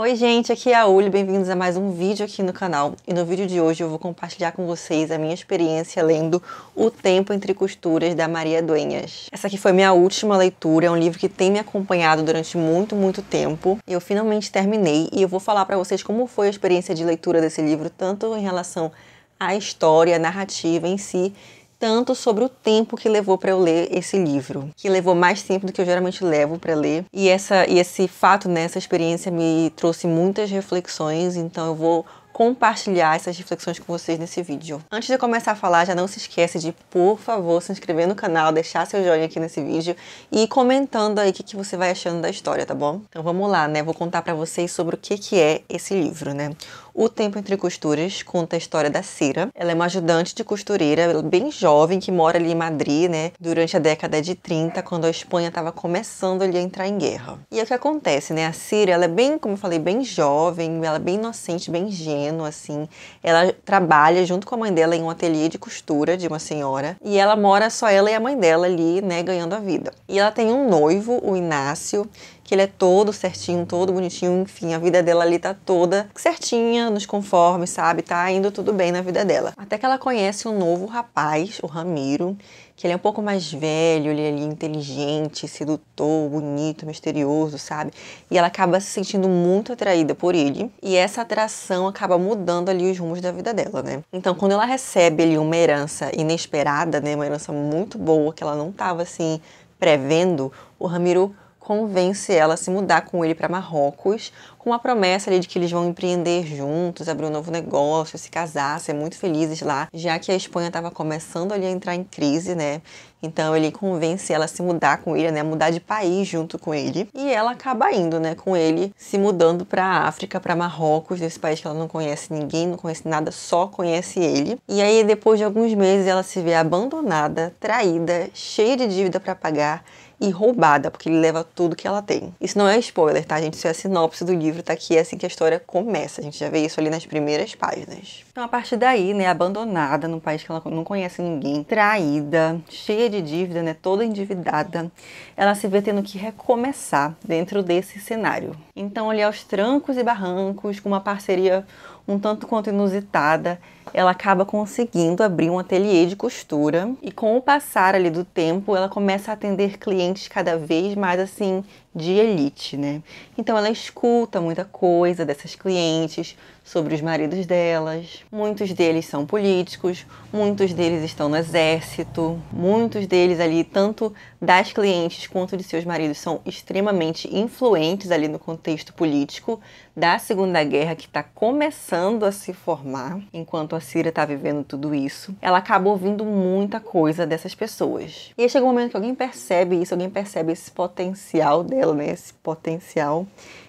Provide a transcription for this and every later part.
Oi gente, aqui é a Uli, bem-vindos a mais um vídeo aqui no canal e no vídeo de hoje eu vou compartilhar com vocês a minha experiência lendo O Tempo Entre Costuras da Maria Duenhas. Essa aqui foi minha última leitura, é um livro que tem me acompanhado durante muito, muito tempo. Eu finalmente terminei e eu vou falar para vocês como foi a experiência de leitura desse livro, tanto em relação à história, à narrativa em si, tanto sobre o tempo que levou para eu ler esse livro, que levou mais tempo do que eu geralmente levo para ler. E essa e esse fato, né, essa experiência me trouxe muitas reflexões, então eu vou compartilhar essas reflexões com vocês nesse vídeo. Antes de começar a falar, já não se esquece de, por favor, se inscrever no canal, deixar seu joinha aqui nesse vídeo e comentando aí o que, que você vai achando da história, tá bom? Então vamos lá, né? Vou contar para vocês sobre o que, que é esse livro, né? O Tempo Entre Costuras conta a história da Cira. Ela é uma ajudante de costureira é bem jovem que mora ali em Madrid, né? Durante a década de 30, quando a Espanha estava começando ali a entrar em guerra. E é o que acontece, né? A Cira, ela é bem, como eu falei, bem jovem, ela é bem inocente, bem ingênua, assim. Ela trabalha junto com a mãe dela em um ateliê de costura de uma senhora. E ela mora só ela e a mãe dela ali, né? Ganhando a vida. E ela tem um noivo, o Inácio, que ele é todo certinho, todo bonitinho, enfim, a vida dela ali tá toda certinha, nos conformes, sabe? Tá indo tudo bem na vida dela. Até que ela conhece um novo rapaz, o Ramiro, que ele é um pouco mais velho, ele é ali inteligente, sedutor, bonito, misterioso, sabe? E ela acaba se sentindo muito atraída por ele, e essa atração acaba mudando ali os rumos da vida dela, né? Então, quando ela recebe ali uma herança inesperada, né, uma herança muito boa que ela não tava assim prevendo, o Ramiro convence ela a se mudar com ele para Marrocos, com uma promessa ali de que eles vão empreender juntos, abrir um novo negócio, se casar, ser muito felizes lá, já que a Espanha estava começando ali a entrar em crise, né? Então ele convence ela a se mudar com ele, né, mudar de país junto com ele, e ela acaba indo, né, com ele, se mudando para África, para Marrocos, desse país que ela não conhece ninguém, não conhece nada, só conhece ele. E aí depois de alguns meses ela se vê abandonada, traída, cheia de dívida para pagar e roubada, porque ele leva tudo que ela tem. Isso não é spoiler, tá, gente? Isso é a sinopse do livro, tá aqui, é assim que a história começa. A gente já vê isso ali nas primeiras páginas. Então, a partir daí, né, abandonada num país que ela não conhece ninguém, traída, cheia de dívida, né, toda endividada, ela se vê tendo que recomeçar dentro desse cenário. Então, ali aos trancos e barrancos, com uma parceria um tanto quanto inusitada, ela acaba conseguindo abrir um ateliê de costura e com o passar ali do tempo, ela começa a atender clientes clientes cada vez mais assim de elite, né? Então ela escuta muita coisa dessas clientes sobre os maridos delas. Muitos deles são políticos, muitos deles estão no exército, muitos deles ali, tanto das clientes quanto de seus maridos, são extremamente influentes ali no contexto político da Segunda Guerra que está começando a se formar, enquanto a Cira está vivendo tudo isso. Ela acaba ouvindo muita coisa dessas pessoas. E aí chega um momento que alguém percebe isso, alguém percebe esse potencial dela dela, né, esse potencial,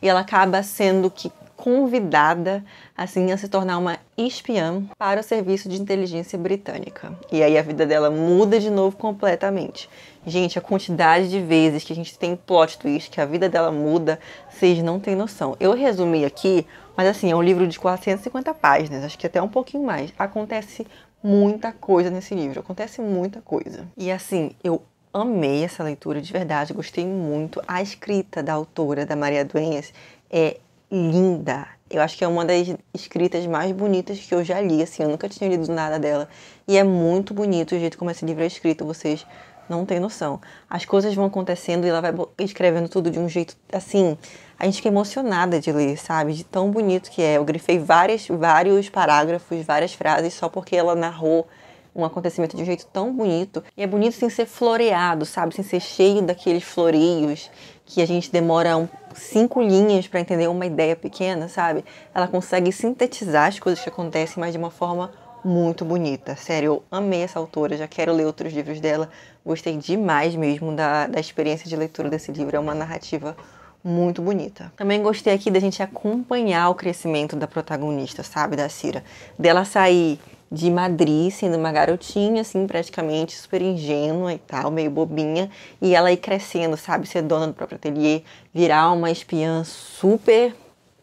e ela acaba sendo que convidada assim a se tornar uma espiã para o serviço de inteligência britânica. E aí a vida dela muda de novo completamente. Gente, a quantidade de vezes que a gente tem plot twist que a vida dela muda, vocês não têm noção. Eu resumi aqui, mas assim, é um livro de 450 páginas, acho que até um pouquinho mais. Acontece muita coisa nesse livro, acontece muita coisa. E assim, eu amei essa leitura de verdade, gostei muito. A escrita da autora, da Maria Duenhas, é linda. Eu acho que é uma das escritas mais bonitas que eu já li, assim, eu nunca tinha lido nada dela. E é muito bonito o jeito como esse livro é escrito, vocês não têm noção. As coisas vão acontecendo e ela vai escrevendo tudo de um jeito, assim, a gente fica emocionada de ler, sabe? De tão bonito que é. Eu grifei várias, vários parágrafos, várias frases, só porque ela narrou um acontecimento de um jeito tão bonito. E é bonito sem ser floreado, sabe? Sem ser cheio daqueles floreios que a gente demora um, cinco linhas para entender uma ideia pequena, sabe? Ela consegue sintetizar as coisas que acontecem, mas de uma forma muito bonita. Sério, eu amei essa autora, já quero ler outros livros dela. Gostei demais mesmo da, da experiência de leitura desse livro. É uma narrativa muito bonita. Também gostei aqui da gente acompanhar o crescimento da protagonista, sabe, da Cira. Dela sair de Madrid, sendo uma garotinha, assim, praticamente super ingênua e tal, meio bobinha, e ela ir crescendo, sabe, ser dona do próprio ateliê, virar uma espiã super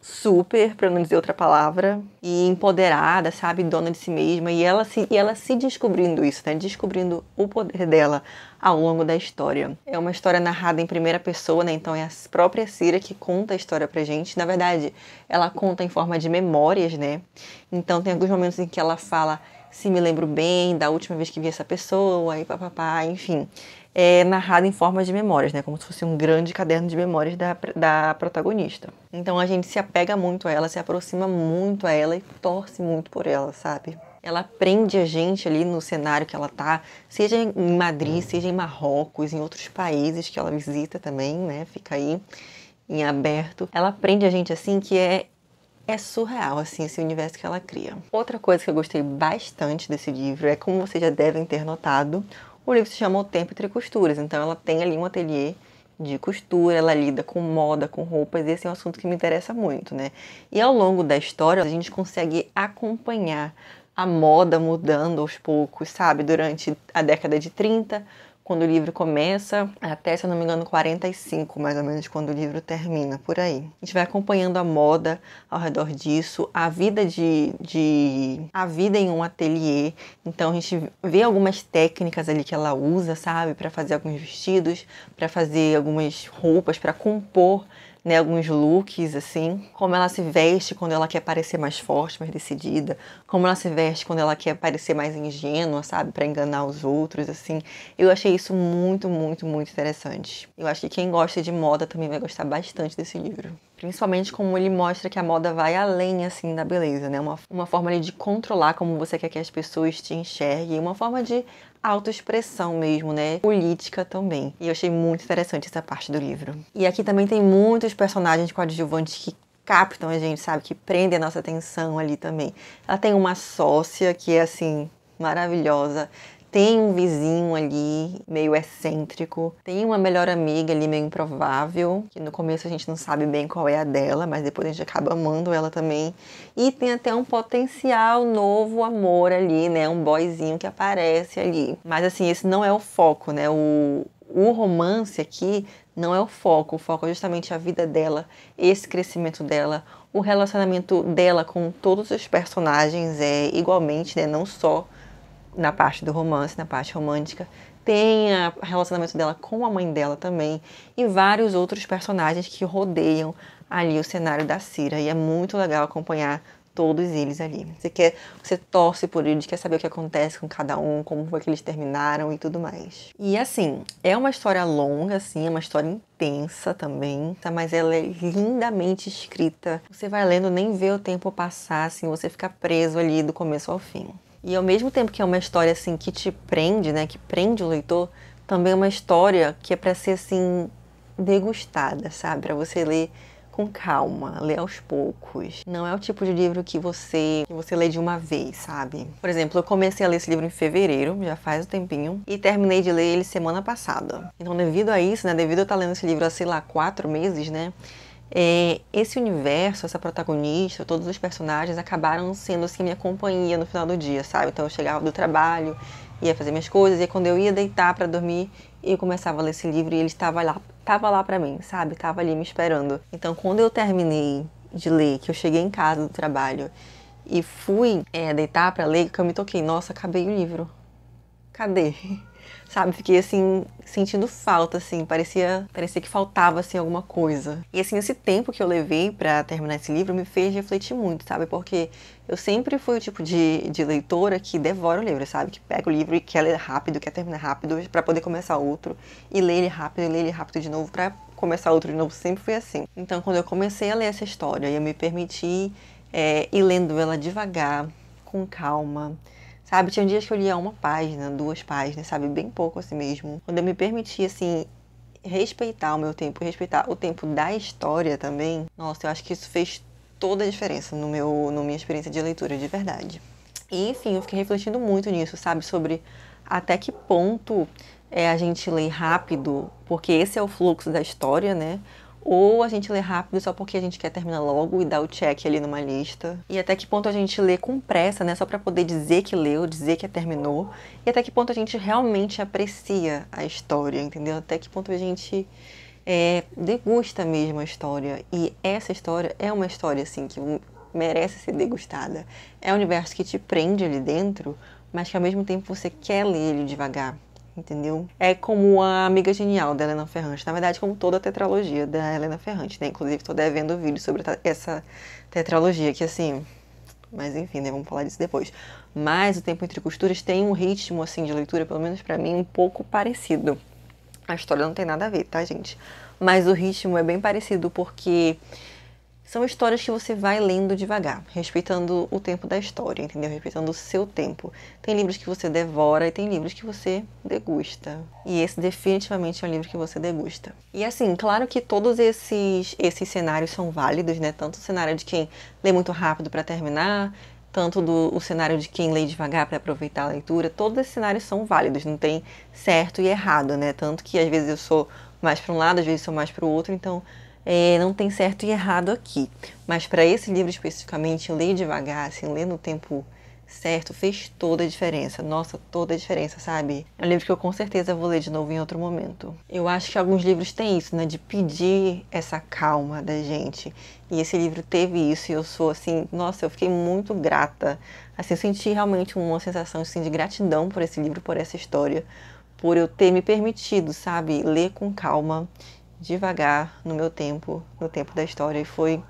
super, para não dizer outra palavra, e empoderada, sabe, dona de si mesma, e ela se, e ela se descobrindo isso, né? Descobrindo o poder dela ao longo da história. É uma história narrada em primeira pessoa, né? Então é a própria Cira que conta a história pra gente. Na verdade, ela conta em forma de memórias, né? Então tem alguns momentos em que ela fala se me lembro bem da última vez que vi essa pessoa e papapá, enfim é narrada em forma de memórias, né? Como se fosse um grande caderno de memórias da, da protagonista. Então a gente se apega muito a ela, se aproxima muito a ela e torce muito por ela, sabe? Ela prende a gente ali no cenário que ela tá, seja em Madrid, seja em Marrocos, em outros países que ela visita também, né? Fica aí em aberto. Ela prende a gente assim que é é surreal, assim, esse universo que ela cria. Outra coisa que eu gostei bastante desse livro é, como vocês já devem ter notado, o livro se chama O Tempo Entre Costuras, então ela tem ali um ateliê de costura, ela lida com moda, com roupas, esse é um assunto que me interessa muito, né? E ao longo da história, a gente consegue acompanhar a moda mudando aos poucos, sabe? Durante a década de 30, quando o livro começa, até, se eu não me engano, 45, mais ou menos, quando o livro termina, por aí. A gente vai acompanhando a moda ao redor disso, a vida de, de a vida em um ateliê. Então a gente vê algumas técnicas ali que ela usa, sabe, para fazer alguns vestidos, para fazer algumas roupas, para compor né, alguns looks assim, como ela se veste quando ela quer parecer mais forte, mais decidida, como ela se veste quando ela quer parecer mais ingênua, sabe, para enganar os outros assim. Eu achei isso muito, muito, muito interessante. Eu acho que quem gosta de moda também vai gostar bastante desse livro. Principalmente como ele mostra que a moda vai além, assim, da beleza, né? Uma, uma forma ali, de controlar como você quer que as pessoas te enxerguem, uma forma de autoexpressão mesmo, né? Política também. E eu achei muito interessante essa parte do livro. E aqui também tem muitos personagens coadjuvantes que captam a gente, sabe? Que prendem a nossa atenção ali também. Ela tem uma sócia que é assim maravilhosa tem um vizinho ali meio excêntrico, tem uma melhor amiga ali meio improvável, que no começo a gente não sabe bem qual é a dela, mas depois a gente acaba amando ela também. E tem até um potencial novo amor ali, né? Um boyzinho que aparece ali. Mas assim, esse não é o foco, né? O, o romance aqui não é o foco, o foco é justamente a vida dela, esse crescimento dela, o relacionamento dela com todos os personagens é igualmente, né? Não só na parte do romance, na parte romântica, tem o relacionamento dela com a mãe dela também e vários outros personagens que rodeiam ali o cenário da Cira e é muito legal acompanhar todos eles ali. Você quer, você torce por eles, quer saber o que acontece com cada um, como foi que eles terminaram e tudo mais. E assim, é uma história longa, assim, é uma história intensa também, tá? Mas ela é lindamente escrita. Você vai lendo, nem vê o tempo passar, assim, você fica preso ali do começo ao fim. E ao mesmo tempo que é uma história assim que te prende, né, que prende o leitor, também é uma história que é para ser assim degustada, sabe? Para você ler com calma, ler aos poucos. Não é o tipo de livro que você que você lê de uma vez, sabe? Por exemplo, eu comecei a ler esse livro em fevereiro, já faz um tempinho, e terminei de ler ele semana passada. Então, devido a isso, né, devido a eu estar tá lendo esse livro há sei lá quatro meses, né? é, esse universo, essa protagonista, todos os personagens acabaram sendo assim minha companhia no final do dia, sabe? Então eu chegava do trabalho, ia fazer minhas coisas, e quando eu ia deitar para dormir, eu começava a ler esse livro e ele estava lá, estava lá para mim, sabe? Estava ali me esperando. Então quando eu terminei de ler, que eu cheguei em casa do trabalho e fui é, deitar para ler, que eu me toquei, nossa, acabei o livro. Cadê? sabe? Fiquei assim sentindo falta assim, parecia parecia que faltava assim alguma coisa. E assim esse tempo que eu levei para terminar esse livro me fez refletir muito, sabe? Porque eu sempre fui o tipo de, de leitora que devora o livro, sabe? Que pega o livro e quer ler rápido, quer terminar rápido para poder começar outro e ler ele rápido, e ler ele rápido de novo para começar outro de novo, sempre foi assim. Então, quando eu comecei a ler essa história eu me permiti é, ir lendo ela devagar, com calma, Sabe, tinha dias que eu lia uma página, duas páginas, sabe, bem pouco assim mesmo. Quando eu me permitia, assim, respeitar o meu tempo, respeitar o tempo da história também, nossa, eu acho que isso fez toda a diferença no meu, na minha experiência de leitura, de verdade. E, enfim, eu fiquei refletindo muito nisso, sabe, sobre até que ponto é a gente ler rápido, porque esse é o fluxo da história, né? ou a gente lê rápido só porque a gente quer terminar logo e dar o check ali numa lista. E até que ponto a gente lê com pressa, né, só para poder dizer que leu, dizer que terminou. E até que ponto a gente realmente aprecia a história, entendeu? Até que ponto a gente é, degusta mesmo a história. E essa história é uma história assim que merece ser degustada. É um universo que te prende ali dentro, mas que ao mesmo tempo você quer ler ele devagar entendeu? É como a Amiga Genial da Helena Ferrante, na verdade, como toda a tetralogia da Helena Ferrante, né? Inclusive, estou devendo vídeo sobre essa tetralogia, que assim. Mas enfim, né? Vamos falar disso depois. Mas o Tempo Entre Costuras tem um ritmo, assim, de leitura, pelo menos para mim, um pouco parecido. A história não tem nada a ver, tá, gente? Mas o ritmo é bem parecido porque são histórias que você vai lendo devagar, respeitando o tempo da história, entendeu? Respeitando o seu tempo. Tem livros que você devora e tem livros que você degusta. E esse definitivamente é um livro que você degusta. E assim, claro que todos esses esses cenários são válidos, né? Tanto o cenário de quem lê muito rápido para terminar, tanto do o cenário de quem lê devagar para aproveitar a leitura, todos esses cenários são válidos, não tem certo e errado, né? Tanto que às vezes eu sou mais para um lado, às vezes eu sou mais para o outro, então é, não tem certo e errado aqui. Mas para esse livro especificamente, ler devagar, assim, ler no tempo certo, fez toda a diferença. Nossa, toda a diferença, sabe? É um livro que eu com certeza vou ler de novo em outro momento. Eu acho que alguns livros têm isso, né? De pedir essa calma da gente. E esse livro teve isso e eu sou assim, nossa, eu fiquei muito grata. Assim, eu senti realmente uma sensação assim, de gratidão por esse livro, por essa história, por eu ter me permitido, sabe, ler com calma devagar, no meu tempo, no tempo da história, e foi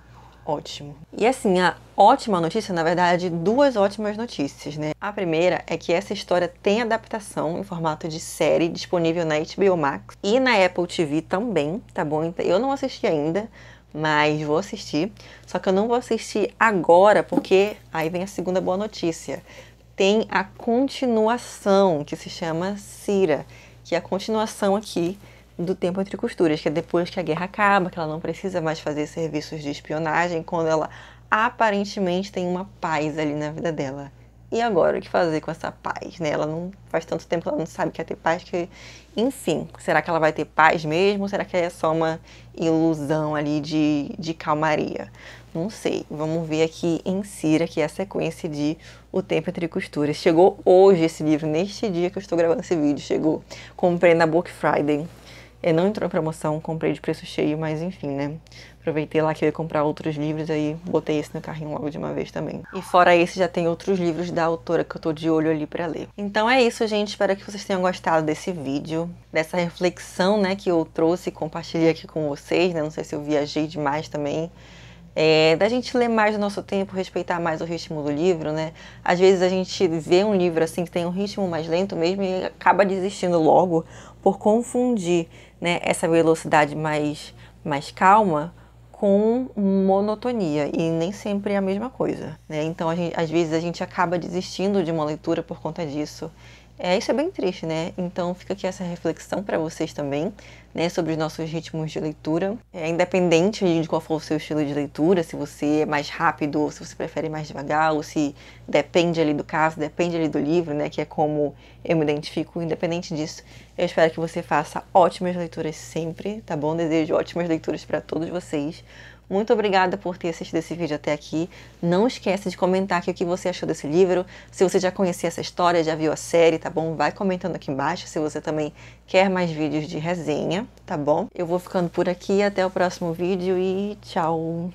ótimo. E assim, a ótima notícia, na verdade, duas ótimas notícias, né? A primeira é que essa história tem adaptação em formato de série disponível na HBO Max e na Apple TV também, tá bom? Então, eu não assisti ainda, mas vou assistir. Só que eu não vou assistir agora, porque aí vem a segunda boa notícia. Tem a continuação, que se chama Cira, que é a continuação aqui do tempo entre costuras, que é depois que a guerra acaba, que ela não precisa mais fazer serviços de espionagem, quando ela aparentemente tem uma paz ali na vida dela. E agora, o que fazer com essa paz, né? Ela não faz tanto tempo que ela não sabe que é ter paz que, enfim, será que ela vai ter paz mesmo? Ou será que é só uma ilusão ali de, de calmaria? Não sei. Vamos ver aqui em Cira, que é a sequência de O Tempo Entre Costuras. Chegou hoje esse livro, neste dia que eu estou gravando esse vídeo, chegou. Comprei na Book Friday. É, não entrou em promoção, comprei de preço cheio, mas enfim, né? Aproveitei lá que eu ia comprar outros livros, aí botei esse no carrinho logo de uma vez também. E fora esse, já tem outros livros da autora que eu tô de olho ali para ler. Então é isso, gente. Espero que vocês tenham gostado desse vídeo, dessa reflexão, né, que eu trouxe e compartilhei aqui com vocês, né? Não sei se eu viajei demais também. É, da gente ler mais o nosso tempo, respeitar mais o ritmo do livro, né? Às vezes a gente vê um livro assim que tem um ritmo mais lento mesmo e acaba desistindo logo, por confundir né, essa velocidade mais, mais calma com monotonia e nem sempre é a mesma coisa. Né? Então, gente, às vezes, a gente acaba desistindo de uma leitura por conta disso é, isso é bem triste, né? Então fica aqui essa reflexão para vocês também, né, sobre os nossos ritmos de leitura. É, independente de qual for o seu estilo de leitura, se você é mais rápido, ou se você prefere mais devagar, ou se depende ali do caso, depende ali do livro, né, que é como eu me identifico. Independente disso, eu espero que você faça ótimas leituras sempre, tá bom? Desejo ótimas leituras para todos vocês. Muito obrigada por ter assistido esse vídeo até aqui. Não esqueça de comentar aqui o que você achou desse livro. Se você já conhecia essa história, já viu a série, tá bom? Vai comentando aqui embaixo se você também quer mais vídeos de resenha, tá bom? Eu vou ficando por aqui, até o próximo vídeo e tchau!